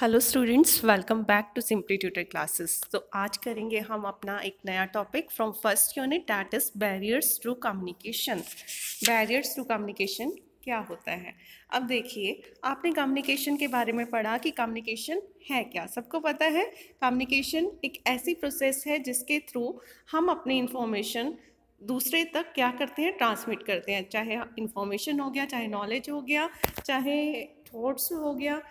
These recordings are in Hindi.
hello students welcome back to simply tutor classes तो आज करेंगे हम अपना एक नया topic from first unit that is barriers to communication barriers to communication क्या होता है अब देखिए आपने कम्युनिकेशन के बारे में पढ़ा कि कम्युनिकेशन है क्या सबको पता है कम्युनिकेशन एक ऐसी प्रोसेस है जिसके थ्रू हम अपनी इंफॉर्मेशन दूसरे तक क्या करते हैं ट्रांसमिट करते हैं चाहे इंफॉर्मेशन हो गया चाहे नॉलेज हो गया चाहे थॉट्स हो गया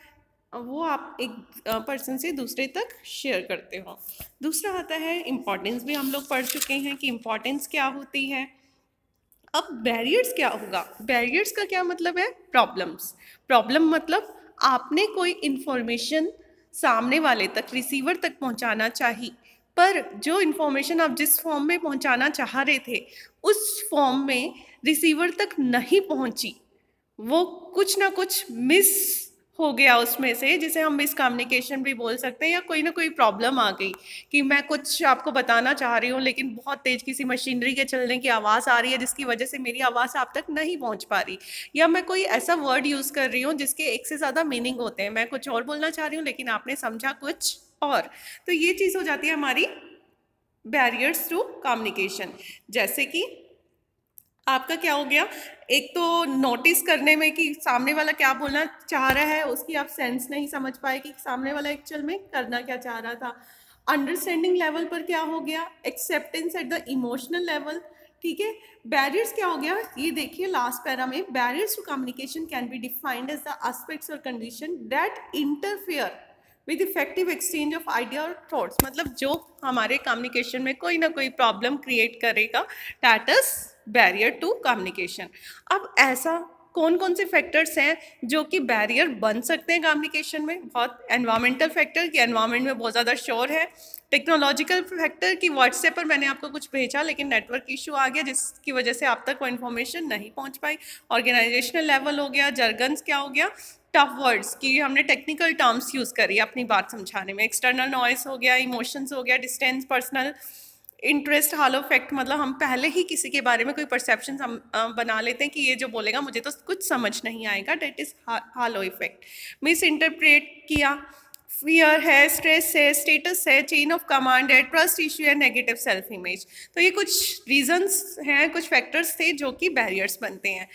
वो आप एक पर्सन से दूसरे तक शेयर करते हो दूसरा आता है इम्पॉर्टेंस भी हम लोग पढ़ चुके हैं कि इम्पॉर्टेंस क्या होती है अब बैरियर्स क्या होगा बैरियर्स का क्या मतलब है प्रॉब्लम्स प्रॉब्लम मतलब आपने कोई इन्फॉर्मेशन सामने वाले तक रिसीवर तक पहुंचाना चाहिए पर जो इन्फॉर्मेशन आप जिस फॉर्म में पहुंचाना चाह रहे थे उस फॉर्म में रिसीवर तक नहीं पहुंची वो कुछ ना कुछ मिस हो गया उसमें से जिसे हम मिसकम्युनिकेशन भी बोल सकते हैं या कोई ना कोई प्रॉब्लम आ गई कि मैं कुछ आपको बताना चाह रही हूँ लेकिन बहुत तेज़ किसी मशीनरी के चलने की आवाज़ आ रही है जिसकी वजह से मेरी आवाज़ आप तक नहीं पहुँच पा रही या मैं कोई ऐसा वर्ड यूज़ कर रही हूँ जिसके एक से ज़्यादा मीनिंग होते हैं मैं कुछ और बोलना चाह रही हूँ लेकिन आपने समझा कुछ और तो ये चीज़ हो जाती है हमारी बैरियर्स टू कम्युनिकेशन जैसे कि आपका क्या हो गया एक तो नोटिस करने में कि सामने वाला क्या बोलना चाह रहा है उसकी आप सेंस नहीं समझ पाए कि सामने वाला एक्चुअल में करना क्या चाह रहा था अंडरस्टैंडिंग लेवल पर क्या हो गया acceptance at the emotional level ठीक है बैरियर्स क्या हो गया ये देखिए लास्ट पैरा में barriers to communication can be defined as the aspects और condition that interfere with effective exchange of idea और थॉट्स मतलब जो हमारे कम्युनिकेशन में कोई ना कोई प्रॉब्लम क्रिएट करेगा that is barrier to communication अब ऐसा कौन कौन से फैक्टर्स हैं जो कि बैरियर बन सकते हैं कम्युनिकेशन में बहुत एनवायरमेंटल फैक्टर कि एनवायरमेंट में बहुत ज़्यादा शोर है टेक्नोलॉजिकल फैक्टर कि व्हाट्सएप पर मैंने आपको कुछ भेजा लेकिन नेटवर्क इशू आ गया जिसकी वजह से आप तक वो इन्फॉर्मेशन नहीं पहुंच पाई ऑर्गेनाइजेशनल लेवल हो गया जर्गन्स क्या हो गया टफ वर्ड्स कि हमने टेक्निकल टर्म्स यूज़ करी अपनी बात समझाने में एक्सटर्नल नॉइस हो गया इमोशंस हो गया distance personal interest halo effect मतलब हम पहले ही किसी के बारे में कोई परसेप्शन बना लेते हैं कि ये जो बोलेगा मुझे तो कुछ समझ नहीं आएगा that is halo effect misinterpret किया फियर है स्ट्रेस है स्टेटस है चेन ऑफ कमांड है ट्रस्ट इश्यू है नेगेटिव सेल्फ इमेज तो ये कुछ रीजंस हैं कुछ फैक्टर्स थे जो कि बैरियर्स बनते हैं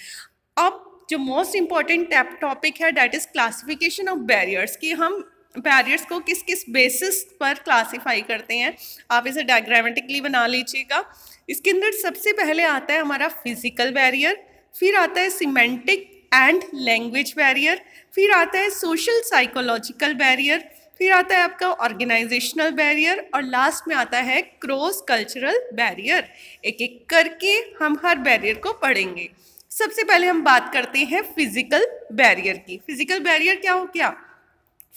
अब जो मोस्ट इम्पॉर्टेंट टॉपिक है that is classification of barriers कि हम बैरियर्स को किस किस बेसिस पर क्लासिफाई करते हैं आप इसे डायग्रामेटिकली बना लीजिएगा इसके अंदर सबसे पहले आता है हमारा फिजिकल बैरियर फिर आता है सीमेंटिक एंड लैंग्वेज बैरियर फिर आता है सोशल साइकोलॉजिकल बैरियर फिर आता है आपका ऑर्गेनाइजेशनल बैरियर और लास्ट में आता है क्रॉस कल्चरल बैरियर एक एक करके हम हर बैरियर को पढ़ेंगे सबसे पहले हम बात करते हैं फिजिकल बैरियर की फिजिकल बैरियर क्या हो क्या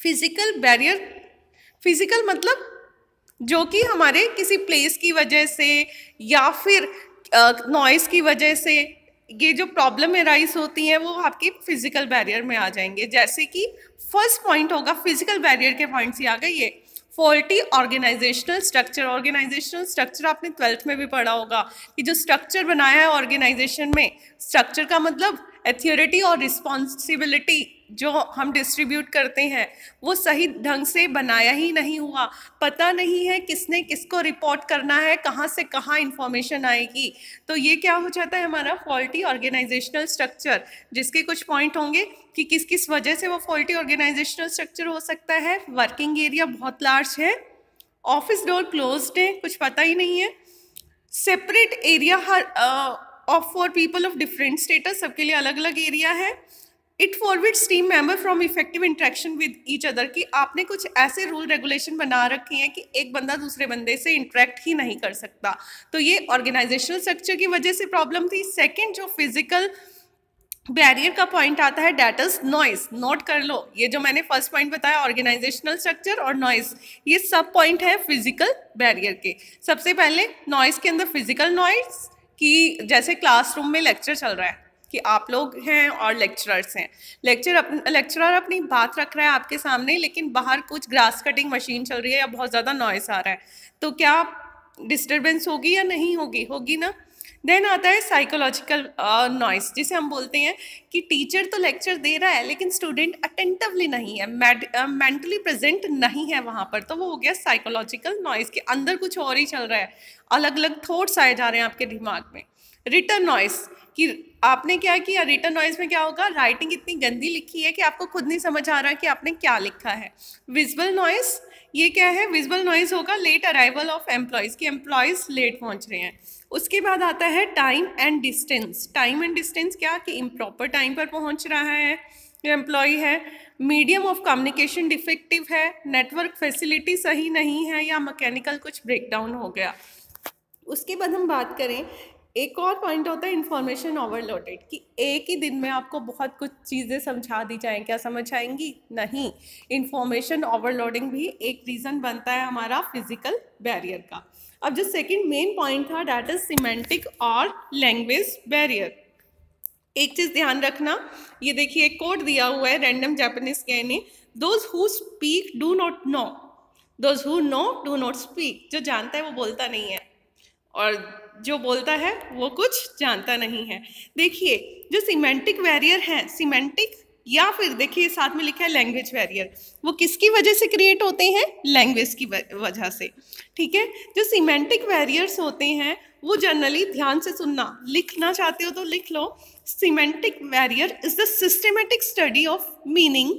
फिज़िकल बैरियर फिज़िकल मतलब जो कि हमारे किसी प्लेस की वजह से या फिर नॉइज़ की वजह से ये जो प्रॉब्लम एराइज होती हैं वो आपके फिज़िकल बैरियर में आ जाएंगे जैसे कि फर्स्ट पॉइंट होगा फिज़िकल बैरियर के पॉइंट्स ही आ गए ये faulty organisational structure organisational structure आपने ट्वेल्थ में भी पढ़ा होगा कि जो स्ट्रक्चर बनाया है ऑर्गेनाइजेशन में स्ट्रक्चर का मतलब एथियोरिटी और रिस्पॉन्सिबिलिटी जो हम डिस्ट्रीब्यूट करते हैं वो सही ढंग से बनाया ही नहीं हुआ पता नहीं है किसने किसको रिपोर्ट करना है कहाँ से कहाँ इन्फॉर्मेशन आएगी तो ये क्या हो जाता है हमारा फॉल्टी ऑर्गेनाइजेशनल स्ट्रक्चर जिसके कुछ पॉइंट होंगे कि किस किस वजह से वो फॉल्टी ऑर्गेनाइजेशनल स्ट्रक्चर हो सकता है वर्किंग एरिया बहुत लार्ज है ऑफिस डोर क्लोज है कुछ पता ही नहीं है सेपरेट एरिया हर of for people of different status सबके लिए अलग अलग एरिया है it forwards team member from effective interaction with each other कि आपने कुछ ऐसे रूल रेगुलेशन बना रखे हैं कि एक बंदा दूसरे बंदे से इंट्रैक्ट ही नहीं कर सकता तो ये ऑर्गेनाइजेशनल स्ट्रक्चर की वजह से प्रॉब्लम थी सेकेंड जो फिजिकल बैरियर का पॉइंट आता है डेट इज नॉइस नोट कर लो ये जो मैंने फर्स्ट पॉइंट बताया ऑर्गेनाइजेशनल स्ट्रक्चर और नॉइस ये सब पॉइंट है फिजिकल बैरियर के सबसे पहले नॉइस के अंदर फिजिकल नॉइस कि जैसे क्लासरूम में लेक्चर चल रहा है कि आप लोग हैं और लेक्चरर्स हैं लेक्चर अप, लेक्चरर अपनी बात रख रहा है आपके सामने लेकिन बाहर कुछ ग्रास कटिंग मशीन चल रही है या बहुत ज़्यादा नॉइस आ रहा है तो क्या डिस्टर्बेंस होगी या नहीं होगी होगी ना देन आता है साइकोलॉजिकल नॉइस जिसे हम बोलते हैं कि टीचर तो लेक्चर दे रहा है लेकिन स्टूडेंट अटेंटिवली नहीं है मेंटली uh, नहीं है वहाँ पर तो वो हो गया साइकोलॉजिकल नॉइस के अंदर कुछ और ही चल रहा है अलग अलग थॉट्स आए जा रहे हैं आपके दिमाग में रिटर्न नॉइस कि आपने क्या किया रिटर्न नॉइस में क्या होगा राइटिंग इतनी गंदी लिखी है कि आपको खुद नहीं समझ आ रहा कि आपने क्या लिखा है विजबल नॉइस ये क्या है विजबल नॉइस होगा लेट अराइवल ऑफ एम्प्लॉयज़ कि एम्प्लॉयज़ लेट पहुंच रहे हैं उसके बाद आता है time and distance time and distance क्या कि इम्प्रॉपर टाइम पर पहुंच रहा है एम्प्लॉय है मीडियम ऑफ कम्युनिकेशन डिफेक्टिव है नेटवर्क फैसिलिटी सही नहीं है या मैकेनिकल कुछ ब्रेकडाउन हो गया उसके बाद हम बात करें एक और पॉइंट होता है इन्फॉर्मेशन ओवरलोडेड कि एक ही दिन में आपको बहुत कुछ चीज़ें समझा दी जाएँ क्या समझ आएंगी नहीं इन्फॉर्मेशन ओवरलोडिंग भी एक रीज़न बनता है हमारा फिजिकल बैरियर का अब जो सेकंड मेन पॉइंट था डैट इज सीमेंटिक और लैंग्वेज बैरियर एक चीज़ ध्यान रखना ये देखिए एक कोड दिया हुआ है रैंडम जैपनीज के ने those who speak do not know those who know do not speak जो जानता है वो बोलता नहीं है और जो बोलता है वो कुछ जानता नहीं है देखिए जो सीमेंटिक वैरियर हैं सीमेंटिक या फिर देखिए साथ में लिखा है लैंग्वेज वैरियर वो किसकी वजह से क्रिएट होते हैं लैंग्वेज की वजह से ठीक है जो सीमेंटिक वैरियर्स होते हैं वो जनरली ध्यान से सुनना लिखना चाहते हो तो लिख लो semantic barrier is the systematic study of meaning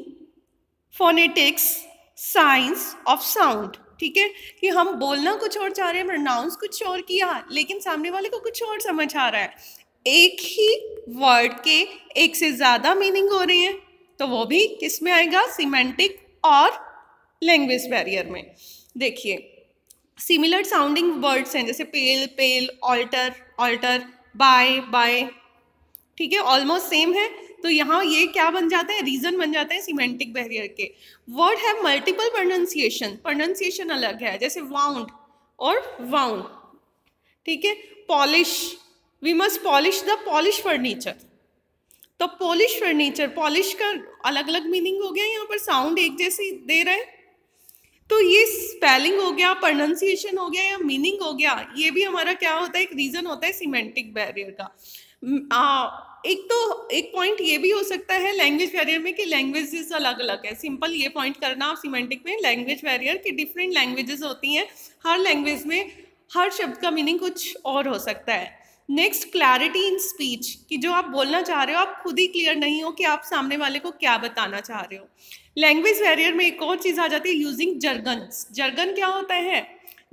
phonetics science of sound ठीक है कि हम बोलना कुछ और चाह रहे हैं प्रोनाउंस कुछ और किया लेकिन सामने वाले को कुछ और समझ आ रहा है एक ही वर्ड के एक से ज़्यादा मीनिंग हो रही हैं तो वो भी किस में आएगा सीमेंटिक और लैंग्वेज बैरियर में देखिए सिमिलर साउंडिंग वर्ड्स हैं जैसे pale pail alter altar buy by ठीक है ऑलमोस्ट सेम है तो यहाँ ये क्या बन जाता है रीजन बन जाता है सीमेंटिक बैरियर के word have multiple pronunciation pronunciation अलग है जैसे वाउंड और वाउंड ठीक है polish we must polish the Polish furniture तो पॉलिश फर्नीचर पॉलिश का अलग अलग मीनिंग हो गया यहाँ पर साउंड एक जैसी दे रहे हैं तो ये स्पेलिंग हो गया प्रोनाउंसिएशन हो गया या मीनिंग हो गया ये भी हमारा क्या होता है एक रीजन होता है सीमेंटिक बैरियर का आ, एक तो एक पॉइंट ये भी हो सकता है लैंग्वेज बैरियर में कि लैंग्वेजेस अलग अलग है सिंपल ये पॉइंट करना आप सीमेंटिक में लैंग्वेज बैरियर की डिफरेंट लैंग्वेजेस होती हैं हर लैंग्वेज में हर शब्द का मीनिंग कुछ और हो सकता है नेक्स्ट क्लैरिटी इन स्पीच कि जो आप बोलना चाह रहे हो आप खुद ही क्लियर नहीं हो कि आप सामने वाले को क्या बताना चाह रहे हो लैंग्वेज बैरियर में एक और चीज़ आ जाती है यूजिंग जर्गन्स जर्गन क्या होता है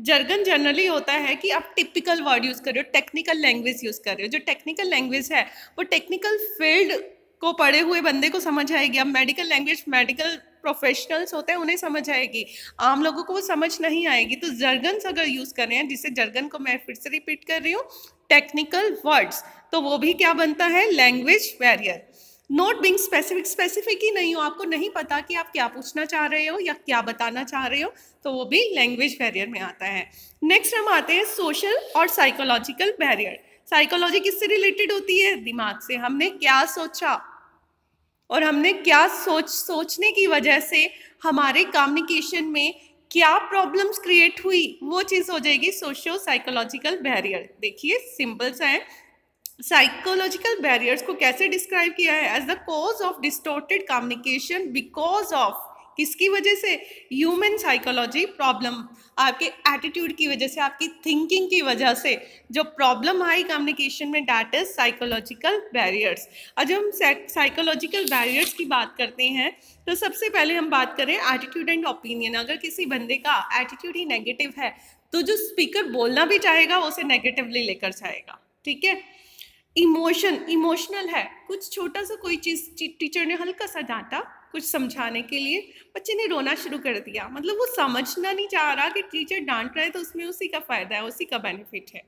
जर्गन जनरली होता है कि आप टिपिकल वर्ड यूज़ कर रहे हो टेक्निकल लैंग्वेज यूज़ कर रहे हो जो टेक्निकल लैंग्वेज है वो टेक्निकल फील्ड को पढ़े हुए बंदे को समझ आएगी अब मेडिकल लैंग्वेज मेडिकल प्रोफेशनल्स होते हैं उन्हें समझ आएगी आम लोगों को वो समझ नहीं आएगी तो जर्गन्स अगर यूज़ कर रहे हैं जिसे जर्गन को मैं फिर से रिपीट कर रही हूँ टेक्निकल वर्ड्स तो वो भी क्या बनता है language barrier not being specific specific ही नहीं हो आपको नहीं पता कि आप क्या पूछना चाह रहे हो या क्या बताना चाह रहे हो तो वो भी लैंग्वेज बैरियर में आता है नेक्स्ट हम आते हैं सोशल और साइकोलॉजिकल बैरियर साइकोलॉजी किससे रिलेटेड होती है दिमाग से हमने क्या सोचा और हमने क्या सोच सोचने की वजह से हमारे कम्युनिकेशन में क्या प्रॉब्लम्स क्रिएट हुई वो चीज़ हो जाएगी सोशो साइकोलॉजिकल बैरियर देखिए सिंपल सा है साइकोलॉजिकल बैरियर्स को कैसे डिस्क्राइब किया है as the cause of distorted communication because of किसकी वजह से ह्यूमन साइकोलॉजी प्रॉब्लम आपके एटीट्यूड की वजह से आपकी थिंकिंग की वजह से जो प्रॉब्लम आई कम्युनिकेशन में डैट इज साइकोलॉजिकल बैरियर्स और जब हम साइकोलॉजिकल बैरियर्स की बात करते हैं तो सबसे पहले हम बात करें एटीट्यूड एंड ओपिनियन अगर किसी बंदे का एटीट्यूड ही नेगेटिव है तो जो स्पीकर बोलना भी चाहेगा उसे नेगेटिवली लेकर जाएगा ठीक है इमोशन इमोशनल है कुछ छोटा सा कोई चीज टीचर ने हल्का सा डांटा कुछ समझाने के लिए बच्चे ने रोना शुरू कर दिया मतलब वो समझना नहीं चाह रहा कि टीचर डांट रहा है तो उसमें उसी का फायदा है उसी का बेनिफिट है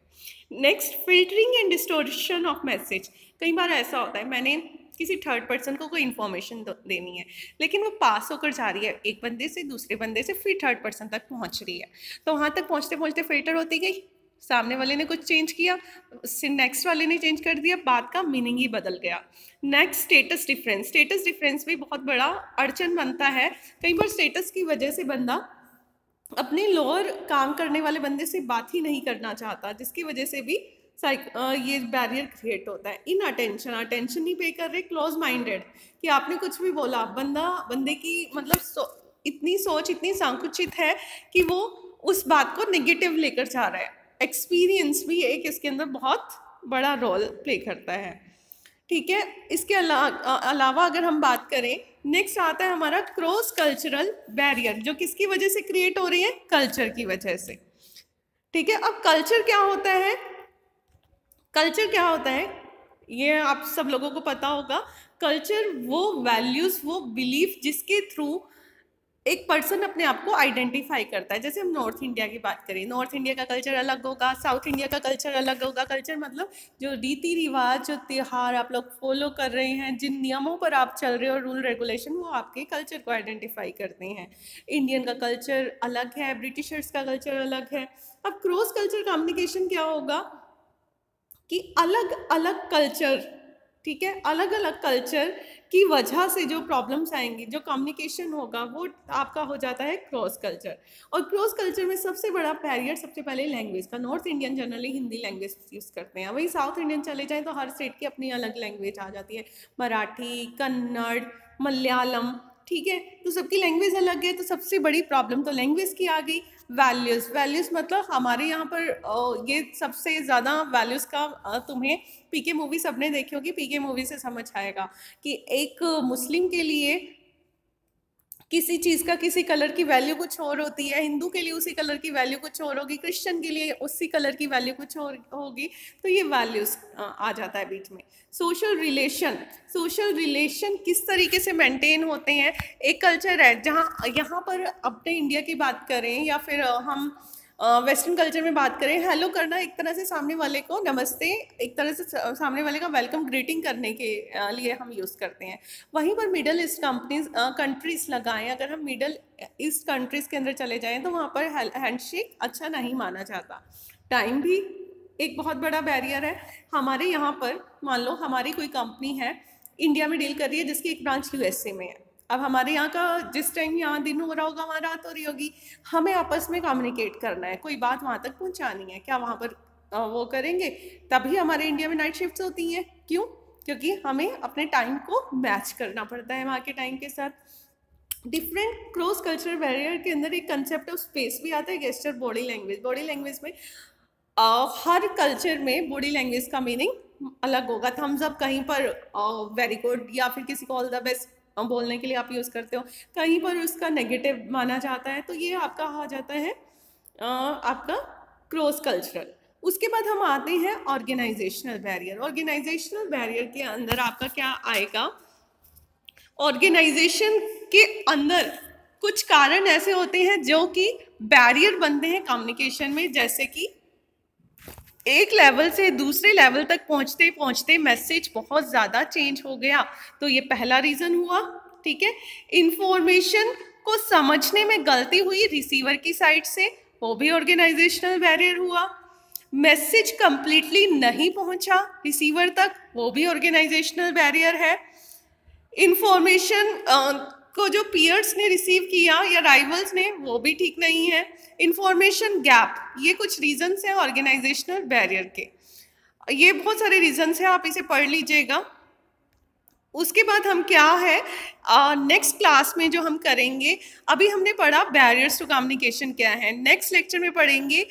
next filtering and distortion of message कई बार ऐसा होता है मैंने किसी थर्ड पर्सन को कोई इन्फॉर्मेशन देनी है लेकिन वो पास होकर जा रही है एक बंदे से दूसरे बंदे से फिर थर्ड पर्सन तक पहुंच रही है तो वहाँ तक पहुँचते पहुँचते फिल्टर होती गई सामने वाले ने कुछ चेंज किया उससे नेक्स्ट वाले ने चेंज कर दिया बात का मीनिंग ही बदल गया next status difference status difference भी बहुत बड़ा अड़चन बनता है कई बार स्टेटस की वजह से बंदा अपने लोअर काम करने वाले बंदे से बात ही नहीं करना चाहता जिसकी वजह से भी साइक ये बैरियर क्रिएट होता है इन अटेंशन अटेंशन नहीं पे कर रहे क्लोज माइंडेड कि आपने कुछ भी बोला बंदा बंदे की मतलब सो, इतनी सोच इतनी संकुचित है कि वो उस बात को नेगेटिव लेकर जा रहा है एक्सपीरियंस भी एक इसके अंदर बहुत बड़ा रोल प्ले करता है ठीक है इसके अला, अलावा अगर हम बात करें नेक्स्ट आता है हमारा क्रॉस कल्चरल बैरियर जो किसकी वजह से क्रिएट हो रही है कल्चर की वजह से ठीक है अब कल्चर क्या होता है कल्चर क्या होता है ये आप सब लोगों को पता होगा कल्चर वो वैल्यूज़ वो बिलीफ जिसके थ्रू एक पर्सन अपने आप को आइडेंटिफाई करता है जैसे हम नॉर्थ इंडिया की बात करें नॉर्थ इंडिया का कल्चर अलग होगा साउथ इंडिया का कल्चर अलग होगा कल्चर मतलब जो रीति रिवाज जो त्यौहार आप लोग फॉलो कर रहे हैं जिन नियमों पर आप चल रहे हो रूल रेगुलेशन वो आपके कल्चर को आइडेंटिफाई करते हैं इंडियन का कल्चर अलग है ब्रिटिशर्स का कल्चर अलग है अब क्रॉस कल्चर कम्युनिकेशन क्या होगा कि अलग अलग कल्चर ठीक है अलग अलग कल्चर की वजह से जो प्रॉब्लम्स आएंगी जो कम्युनिकेशन होगा वो आपका हो जाता है क्रॉस कल्चर और क्रॉस कल्चर में सबसे बड़ा बैरियर सबसे पहले लैंग्वेज का north Indian generally Hindi language use करते हैं वही साउथ इंडियन चले जाएँ तो हर स्टेट की अपनी अलग लैंग्वेज आ जाती है मराठी कन्नड़ मलयालम ठीक है तो सबकी लैंग्वेज अलग है तो सबसे बड़ी प्रॉब्लम तो लैंग्वेज की आ गई वैल्यूज़ वैल्यूज़ मतलब हमारे यहाँ पर ये सबसे ज़्यादा वैल्यूज़ का तुम्हें पीके मूवी सबने देखी होगी पीके मूवी से समझ आएगा कि एक मुस्लिम के लिए किसी चीज़ का किसी कलर की वैल्यू कुछ और होती है हिंदू के लिए उसी कलर की वैल्यू कुछ और होगी क्रिश्चियन के लिए उसी कलर की वैल्यू कुछ और होगी तो ये वैल्यूज आ जाता है बीच में सोशल रिलेशन सोशल रिलेशन किस तरीके से मेंटेन होते हैं एक कल्चर है जहाँ यहाँ पर अपने इंडिया की बात करें या फिर हम वेस्टर्न कल्चर में बात करें हेलो करना एक तरह से सामने वाले को नमस्ते एक तरह से सामने वाले का वेलकम ग्रीटिंग करने के लिए हम यूज़ करते हैं वहीं पर मिडल ईस्ट कंपनीज कंट्रीज़ लगाएं अगर हम मिडल ईस्ट कंट्रीज़ के अंदर चले जाएँ तो वहाँ पर हैंडशेक अच्छा नहीं माना जाता टाइम भी एक बहुत बड़ा बैरियर है हमारे यहाँ पर मान लो हमारी कोई कंपनी है इंडिया में डील कर रही है जिसकी एक ब्रांच यू में है अब हमारे यहाँ का जिस टाइम यहाँ दिन हो रहा होगा वहाँ रात हो रही होगी हमें आपस में कम्युनिकेट करना है कोई बात वहाँ तक पहुँचानी है क्या वहाँ पर वो करेंगे तभी हमारे इंडिया में नाइट शिफ्ट होती हैं क्यों क्योंकि हमें अपने टाइम को मैच करना पड़ता है वहाँ के टाइम के साथ डिफरेंट क्रॉस कल्चर बैरियर के अंदर एक कंसेप्ट ऑफ स्पेस भी आता है gesture body language body language में uh, हर कल्चर में बॉडी लैंग्वेज का मीनिंग अलग होगा थम्स अप कहीं पर वेरी गुड या फिर किसी को ऑल द बेस्ट बोलने के लिए आप यूज़ करते हो कहीं पर उसका नेगेटिव माना जाता है तो ये आपका आ जाता है आपका क्रॉस कल्चरल उसके बाद हम आते हैं ऑर्गेनाइजेशनल बैरियर ऑर्गेनाइजेशनल बैरियर के अंदर आपका क्या आएगा ऑर्गेनाइजेशन के अंदर कुछ कारण ऐसे होते हैं जो कि बैरियर बनते हैं कम्युनिकेशन में जैसे कि एक लेवल से दूसरे लेवल तक पहुंचते पहुंचते मैसेज बहुत ज़्यादा चेंज हो गया तो ये पहला रीज़न हुआ ठीक है इंफॉर्मेशन को समझने में गलती हुई रिसीवर की साइड से वो भी ऑर्गेनाइजेशनल बैरियर हुआ मैसेज कम्प्लीटली नहीं पहुंचा रिसीवर तक वो भी ऑर्गेनाइजेशनल बैरियर है इंफॉर्मेशन को जो पीयर्स ने रिसीव किया या राइवल्स ने वो भी ठीक नहीं है इंफॉर्मेशन गैप ये कुछ रीजंस हैं ऑर्गेनाइजेशनल बैरियर के ये बहुत सारे रीजंस हैं आप इसे पढ़ लीजिएगा उसके बाद हम क्या है नेक्स्ट uh, क्लास में जो हम करेंगे अभी हमने पढ़ा बैरियर्स टू कम्युनिकेशन क्या है नेक्स्ट लेक्चर में पढ़ेंगे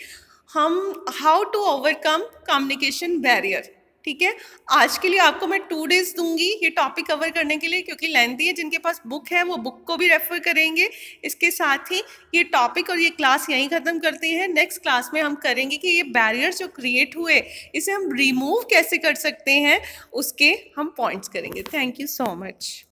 हम how to overcome communication barrier ठीक है आज के लिए आपको मैं टू डेज दूंगी ये टॉपिक कवर करने के लिए क्योंकि लेंथी है जिनके पास बुक है वो बुक को भी रेफर करेंगे इसके साथ ही ये टॉपिक और ये क्लास यहीं ख़त्म करते हैं नेक्स्ट क्लास में हम करेंगे कि ये बैरियर्स जो क्रिएट हुए इसे हम रिमूव कैसे कर सकते हैं उसके हम पॉइंट्स करेंगे थैंक यू सो मच